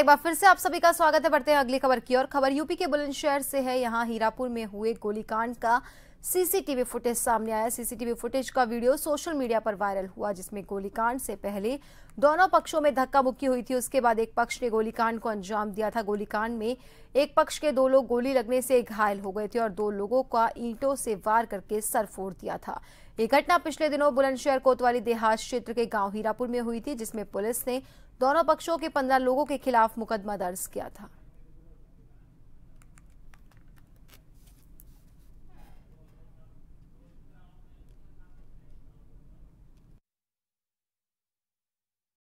एक बार फिर से आप सभी का स्वागत है बढ़ते हैं अगली खबर की और खबर यूपी के बुलंदशहर से है यहाँ हीरापुर में हुए गोलीकांड का सीसीटीवी फुटेज सामने आया सीसीटीवी फुटेज का वीडियो सोशल मीडिया पर वायरल हुआ जिसमें गोलीकांड से पहले दोनों पक्षों में धक्का मुक्की हुई थी उसके बाद एक पक्ष ने गोलीकांड को अंजाम दिया था गोलीकांड में एक पक्ष के दो लोग गोली लगने से घायल हो गए थे और दो लोगों का ईंटों से वार करके सर फोड़ दिया था ये घटना पिछले दिनों बुलंदशहर कोतवाली देहात क्षेत्र के गांव हीरापुर में हुई थी जिसमें पुलिस ने दोनों पक्षों के पंद्रह लोगों के खिलाफ मुकदमा दर्ज किया था